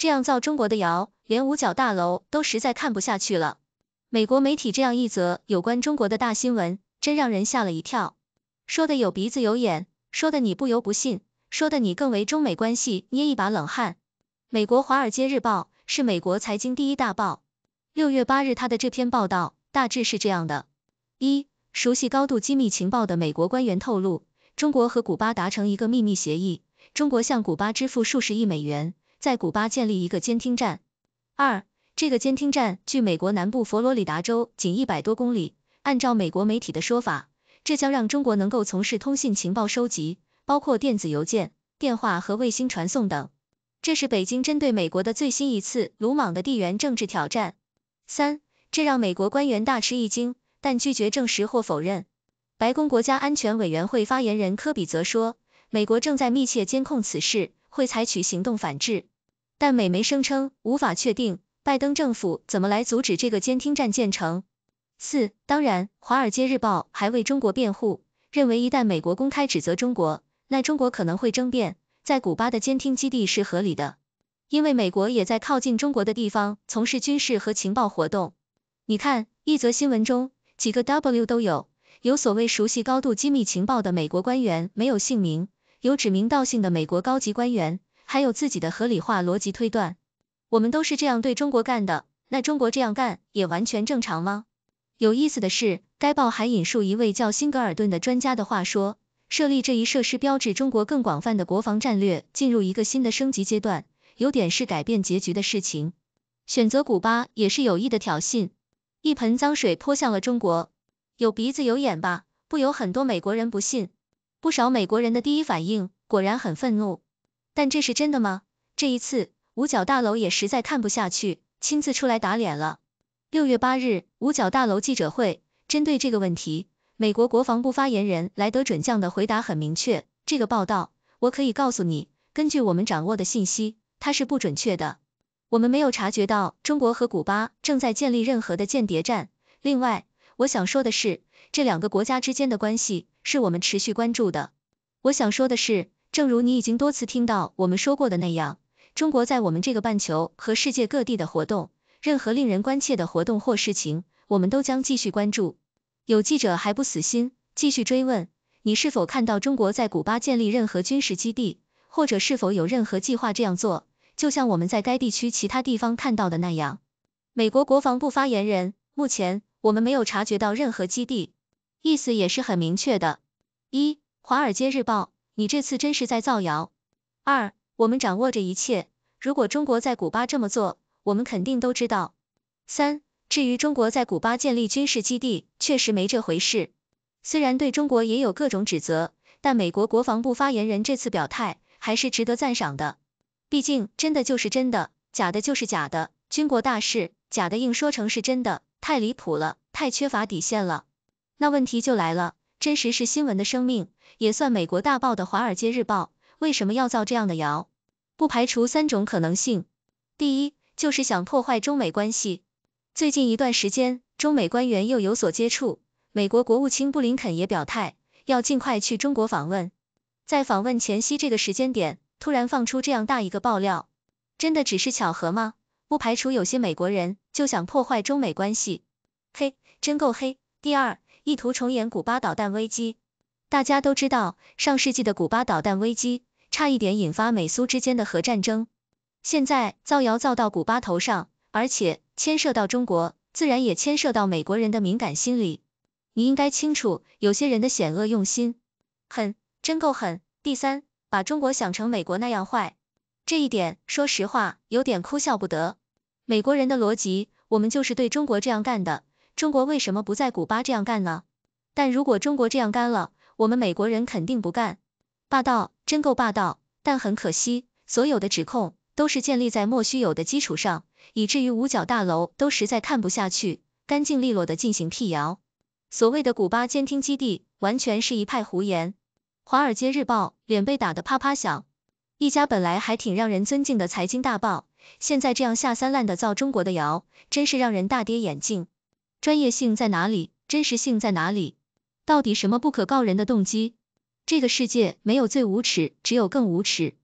这样造中国的谣，连五角大楼都实在看不下去了。美国媒体这样一则有关中国的大新闻，真让人吓了一跳。说的有鼻子有眼，说的你不由不信，说的你更为中美关系捏一把冷汗。美国《华尔街日报》是美国财经第一大报。六月八日，他的这篇报道大致是这样的：一，熟悉高度机密情报的美国官员透露，中国和古巴达成一个秘密协议，中国向古巴支付数十亿美元。在古巴建立一个监听站。二，这个监听站距美国南部佛罗里达州仅一百多公里。按照美国媒体的说法，这将让中国能够从事通信情报收集，包括电子邮件、电话和卫星传送等。这是北京针对美国的最新一次鲁莽的地缘政治挑战。三，这让美国官员大吃一惊，但拒绝证实或否认。白宫国家安全委员会发言人科比则说，美国正在密切监控此事，会采取行动反制。但美媒声称无法确定拜登政府怎么来阻止这个监听站建成。四，当然，《华尔街日报》还为中国辩护，认为一旦美国公开指责中国，那中国可能会争辩，在古巴的监听基地是合理的，因为美国也在靠近中国的地方从事军事和情报活动。你看，一则新闻中几个 W 都有，有所谓熟悉高度机密情报的美国官员没有姓名，有指名道姓的美国高级官员。还有自己的合理化逻辑推断，我们都是这样对中国干的，那中国这样干也完全正常吗？有意思的是，该报还引述一位叫辛格尔顿的专家的话说，设立这一设施标志中国更广泛的国防战略进入一个新的升级阶段，有点是改变结局的事情。选择古巴也是有意的挑衅，一盆脏水泼向了中国，有鼻子有眼吧？不由很多美国人不信，不少美国人的第一反应果然很愤怒。但这是真的吗？这一次，五角大楼也实在看不下去，亲自出来打脸了。六月八日，五角大楼记者会，针对这个问题，美国国防部发言人莱德准将的回答很明确：这个报道，我可以告诉你，根据我们掌握的信息，它是不准确的。我们没有察觉到中国和古巴正在建立任何的间谍战。另外，我想说的是，这两个国家之间的关系是我们持续关注的。我想说的是。正如你已经多次听到我们说过的那样，中国在我们这个半球和世界各地的活动，任何令人关切的活动或事情，我们都将继续关注。有记者还不死心，继续追问你是否看到中国在古巴建立任何军事基地，或者是否有任何计划这样做，就像我们在该地区其他地方看到的那样。美国国防部发言人：目前我们没有察觉到任何基地，意思也是很明确的。一《华尔街日报》你这次真是在造谣。二，我们掌握着一切，如果中国在古巴这么做，我们肯定都知道。三，至于中国在古巴建立军事基地，确实没这回事。虽然对中国也有各种指责，但美国国防部发言人这次表态还是值得赞赏的。毕竟真的就是真的，假的就是假的，军国大事，假的硬说成是真的，太离谱了，太缺乏底线了。那问题就来了。真实是新闻的生命，也算美国大报的《华尔街日报》为什么要造这样的谣？不排除三种可能性，第一就是想破坏中美关系。最近一段时间，中美官员又有所接触，美国国务卿布林肯也表态要尽快去中国访问，在访问前夕这个时间点突然放出这样大一个爆料，真的只是巧合吗？不排除有些美国人就想破坏中美关系，嘿，真够黑。第二。意图重演古巴导弹危机，大家都知道，上世纪的古巴导弹危机差一点引发美苏之间的核战争。现在造谣造到古巴头上，而且牵涉到中国，自然也牵涉到美国人的敏感心理。你应该清楚有些人的险恶用心，狠，真够狠。第三，把中国想成美国那样坏，这一点说实话有点哭笑不得。美国人的逻辑，我们就是对中国这样干的。中国为什么不在古巴这样干呢？但如果中国这样干了，我们美国人肯定不干。霸道，真够霸道！但很可惜，所有的指控都是建立在莫须有的基础上，以至于五角大楼都实在看不下去，干净利落的进行辟谣。所谓的古巴监听基地，完全是一派胡言。《华尔街日报》脸被打得啪啪响，一家本来还挺让人尊敬的财经大报，现在这样下三滥的造中国的谣，真是让人大跌眼镜。专业性在哪里？真实性在哪里？到底什么不可告人的动机？这个世界没有最无耻，只有更无耻。